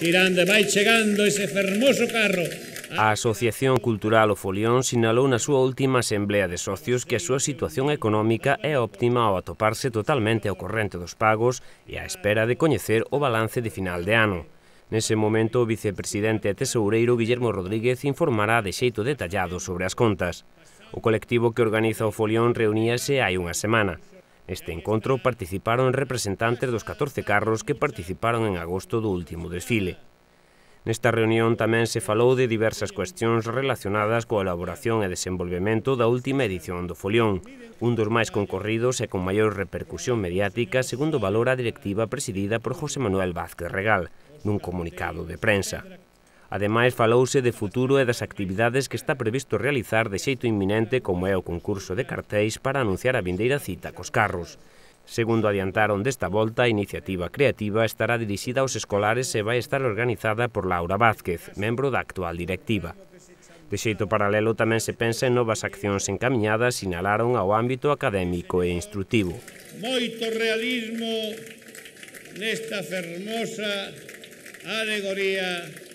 Miranda, vai chegando ese fermoso carro. A Asociación Cultural O Folión sinalou na súa última asemblea de socios que a súa situación económica é óptima ao atoparse totalmente ao corrente dos pagos e á espera de coñecer o balance de final de ano. Nese momento, o vicepresidente e tesoureiro Guillermo Rodríguez informará de xeito detallado sobre as contas. O colectivo que organiza o Folión reuníase hai unha semana. Neste encontro participaron representantes dos 14 carros que participaron en agosto do último desfile. Nesta reunión tamén se falou de diversas cuestións relacionadas coa elaboración e desenvolvemento da última edición do Folión, un dos máis concorridos e con maior repercusión mediática segundo valora a directiva presidida por José Manuel Vázquez Regal, nun comunicado de prensa. Ademais, falouse de futuro e das actividades que está previsto realizar de xeito inminente como é o concurso de cartéis para anunciar a vindeira cita cos carros. Segundo adiantaron desta volta, a iniciativa creativa estará dirixida aos escolares e vai estar organizada por Laura Vázquez, membro da actual directiva. De xeito paralelo tamén se pensa en novas accións encaminhadas sinalaron ao ámbito académico e instrutivo. Moito realismo nesta fermosa alegoría